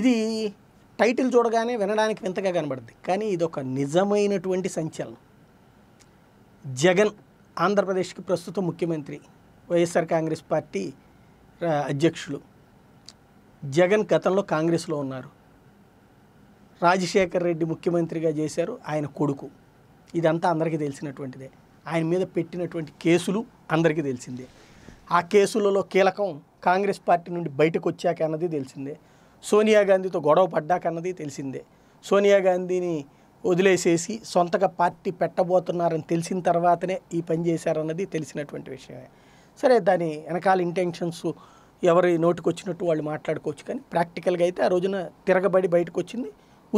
ఇది టైటిల్ చూడగానే వినడానికి వింతగా కనబడుద్ది కానీ ఇది ఒక నిజమైనటువంటి సంచలనం జగన్ ఆంధ్రప్రదేశ్కి ప్రస్తుత ముఖ్యమంత్రి వైఎస్ఆర్ కాంగ్రెస్ పార్టీ అధ్యక్షులు జగన్ గతంలో కాంగ్రెస్లో ఉన్నారు రాజశేఖర్ రెడ్డి ముఖ్యమంత్రిగా చేశారు ఆయన కొడుకు ఇదంతా అందరికీ తెలిసినటువంటిదే ఆయన మీద పెట్టినటువంటి కేసులు అందరికీ తెలిసిందే ఆ కేసులలో కీలకం కాంగ్రెస్ పార్టీ నుండి బయటకు వచ్చాక అన్నది తెలిసిందే సోనియా గాంధీతో గొడవ పడ్డాకన్నది తెలిసిందే సోనియా గాంధీని వదిలేసేసి సొంతగా పార్టీ పెట్టబోతున్నారని తెలిసిన తర్వాతనే ఈ పని చేశారన్నది తెలిసినటువంటి విషయమే సరే దాని వెనకాల ఇంటెన్షన్స్ ఎవరి నోటికొచ్చినట్టు వచ్చినట్టు వాళ్ళు మాట్లాడుకోవచ్చు కానీ ప్రాక్టికల్గా అయితే ఆ రోజున తిరగబడి బయటకు వచ్చింది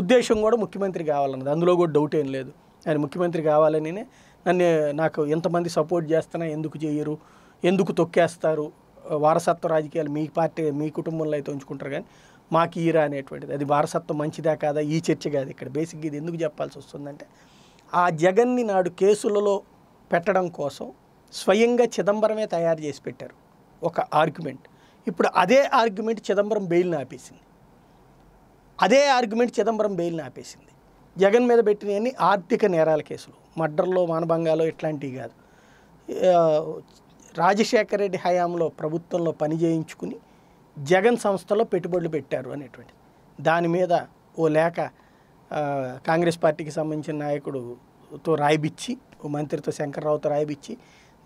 ఉద్దేశం కూడా ముఖ్యమంత్రి కావాలన్నది అందులో కూడా డౌట్ ఏం లేదు ఆయన ముఖ్యమంత్రి కావాలని నన్ను నాకు ఎంతమంది సపోర్ట్ చేస్తున్నా ఎందుకు చేయరు ఎందుకు తొక్కేస్తారు వారసత్వ రాజకీయాలు మీ పార్టీ మీ కుటుంబంలో అయితే ఉంచుకుంటారు కానీ మాకు ఈరా అనేటువంటిది అది వారసత్వం మంచిదా కాదా ఈ చర్చ కాదు ఇక్కడ బేసిక్గా ఇది ఎందుకు చెప్పాల్సి వస్తుందంటే ఆ జగన్ని నాడు కేసులలో పెట్టడం కోసం స్వయంగా చిదంబరమే తయారు చేసి పెట్టారు ఒక ఆర్గ్యుమెంట్ ఇప్పుడు అదే ఆర్గ్యుమెంట్ చిదంబరం బెయిల్ని ఆపేసింది అదే ఆర్గ్యుమెంట్ చిదంబరం బెయిల్ని ఆపేసింది జగన్ మీద పెట్టినవన్నీ ఆర్థిక నేరాల కేసులు మర్డర్లో మానభంగాలు ఇట్లాంటివి కాదు రాజశేఖర రెడ్డి హయాంలో ప్రభుత్వంలో పని చేయించుకుని జగన్ సంస్థలో పెట్టుబడులు పెట్టారు అనేటువంటి దాని మీద ఓ లేఖ కాంగ్రెస్ పార్టీకి సంబంధించిన నాయకుడుతో రాయిబిచ్చి ఓ మంత్రితో శంకర్రావుతో రాయిబిచ్చి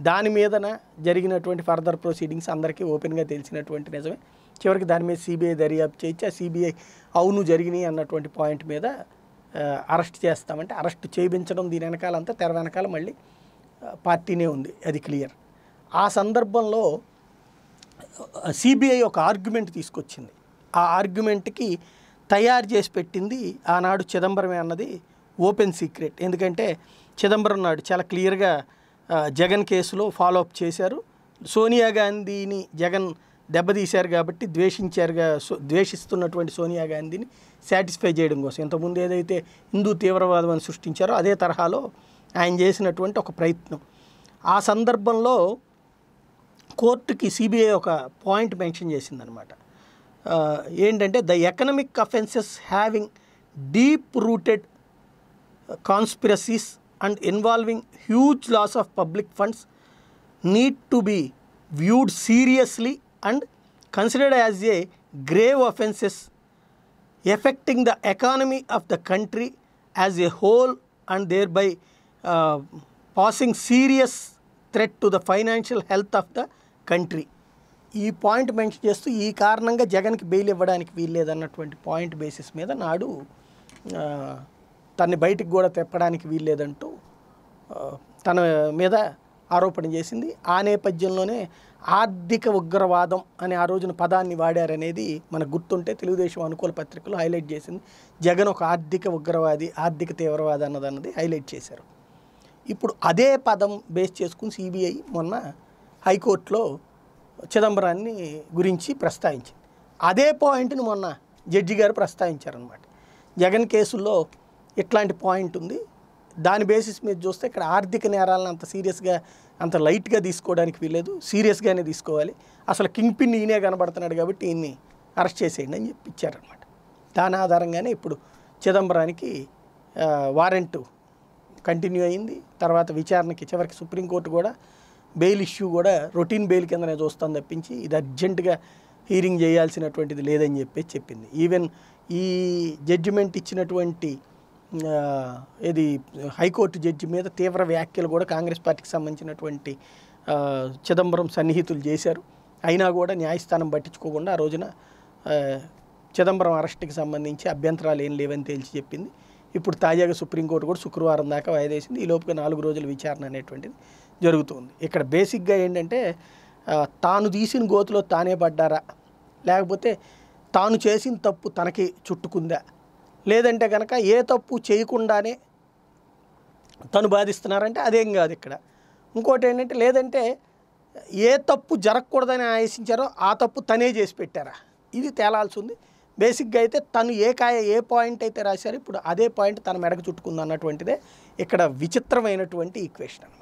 దాని మీదన జరిగినటువంటి ఫర్దర్ ప్రొసీడింగ్స్ అందరికీ ఓపెన్గా తెలిసినటువంటి నిజమే చివరికి దాని మీద సిబిఐ దర్యాప్తు చేయించి ఆ సిబిఐ అవును జరిగినాయి అన్నటువంటి పాయింట్ మీద అరెస్ట్ చేస్తామంటే అరెస్ట్ చేయించడం దీని వెనకాలంతా తెర వెనకాల మళ్ళీ పార్టీనే ఉంది అది క్లియర్ ఆ సందర్భంలో సిబిఐ ఒక ఆర్గ్యుమెంట్ తీసుకొచ్చింది ఆ ఆర్గ్యుమెంట్కి తయారు చేసి పెట్టింది ఆనాడు చిదంబరమే అన్నది ఓపెన్ సీక్రెట్ ఎందుకంటే చిదంబరం నాడు చాలా క్లియర్గా జగన్ కేసులో ఫాలో అప్ చేశారు సోనియా గాంధీని జగన్ దెబ్బతీశారు కాబట్టి ద్వేషించారుగా ద్వేషిస్తున్నటువంటి సోనియా గాంధీని సాటిస్ఫై చేయడం కోసం ఇంతకుముందు ఏదైతే హిందూ తీవ్రవాదం సృష్టించారో అదే తరహాలో ఆయన చేసినటువంటి ఒక ప్రయత్నం ఆ సందర్భంలో కోర్టుకి సిబిఐ ఒక పాయింట్ మెన్షన్ చేసిందనమాట ఏంటంటే the economic offences having deep rooted conspiracies and involving huge loss of public funds need to be viewed seriously and considered as a grave offences affecting the economy of the country as a whole and thereby posing serious threat to the financial health of the country ఈ point mention చేస్తూ ఈ కారణంగా జగన్కి bail ఇవ్వడానికి వీల్లేదన్నటువంటి point basis మీద నాడు తన్ని బయటకు కూడా తెప్పడానికి వీల్లేదంటూ తన మీద ఆరోపణ చేసింది ఆ నేపథ్యంలోనే ఆర్థిక ఉగ్రవాదం అనే ఆ రోజున పదాన్ని వాడారనేది మనకు గుర్తుంటే తెలుగుదేశం అనుకూల పత్రికలు హైలైట్ చేసింది జగన్ ఒక ఆర్థిక ఉగ్రవాది ఆర్థిక తీవ్రవాది అన్నది హైలైట్ చేశారు ఇప్పుడు అదే పదం బేస్ చేసుకుని సిబిఐ మొన్న హైకోర్టులో చిదంబరాన్ని గురించి ప్రస్తావించింది అదే పాయింట్ని మొన్న జడ్జి గారు ప్రస్తావించారనమాట జగన్ కేసుల్లో ఇట్లాంటి పాయింట్ ఉంది దాని బేసిస్ మీద చూస్తే ఇక్కడ ఆర్థిక నేరాలను అంత సీరియస్గా అంత లైట్గా తీసుకోవడానికి వీలేదు సీరియస్గానే తీసుకోవాలి అసలు కింగ్ పిన్ ఈయనే కనబడుతున్నాడు కాబట్టి ఈయన్ని అరెస్ట్ చేసేయండి అని చెప్పి ఇచ్చారనమాట దాని ఆధారంగానే ఇప్పుడు చిదంబరానికి వారెంటు కంటిన్యూ అయింది తర్వాత విచారణకి చివరికి సుప్రీంకోర్టు కూడా బెయిల్ ఇష్యూ కూడా రొటీన్ బెయిల్ కింద నేను చూస్తాను తప్పించి ఇది అర్జెంటుగా హీరింగ్ చేయాల్సినటువంటిది లేదని చెప్పి చెప్పింది ఈవెన్ ఈ జడ్జిమెంట్ ఇచ్చినటువంటి ఇది హైకోర్టు జడ్జి మీద తీవ్ర వ్యాఖ్యలు కూడా కాంగ్రెస్ పార్టీకి సంబంధించినటువంటి చిదంబరం సన్నిహితులు చేశారు అయినా కూడా న్యాయస్థానం పట్టించుకోకుండా ఆ రోజున చిదంబరం అరెస్ట్కి సంబంధించి అభ్యంతరాలు ఏం లేవని తేల్చి చెప్పింది ఇప్పుడు తాజాగా సుప్రీంకోర్టు కూడా శుక్రవారం దాకా వాయిదేసింది ఈ లోపుగా నాలుగు రోజుల విచారణ అనేటువంటిది జరుగుతుంది ఇక్కడ బేసిక్గా ఏంటంటే తాను తీసిన గోతులో తానే పడ్డారా లేకపోతే తాను చేసిన తప్పు తనకి చుట్టుకుందా లేదంటే కనుక ఏ తప్పు చేయకుండానే తను బాధిస్తున్నారంటే అదేం కాదు ఇక్కడ ఇంకోటి ఏంటంటే లేదంటే ఏ తప్పు జరగకూడదని ఆశించారో ఆ తప్పు తనే చేసి పెట్టారా ఇది తేలాల్సి ఉంది బేసిక్గా అయితే తను ఏ కాయ ఏ పాయింట్ అయితే రాశారో ఇప్పుడు అదే పాయింట్ తన మెడకు చుట్టుకుంది అన్నటువంటిదే ఇక్కడ విచిత్రమైనటువంటి ఈక్వేషన్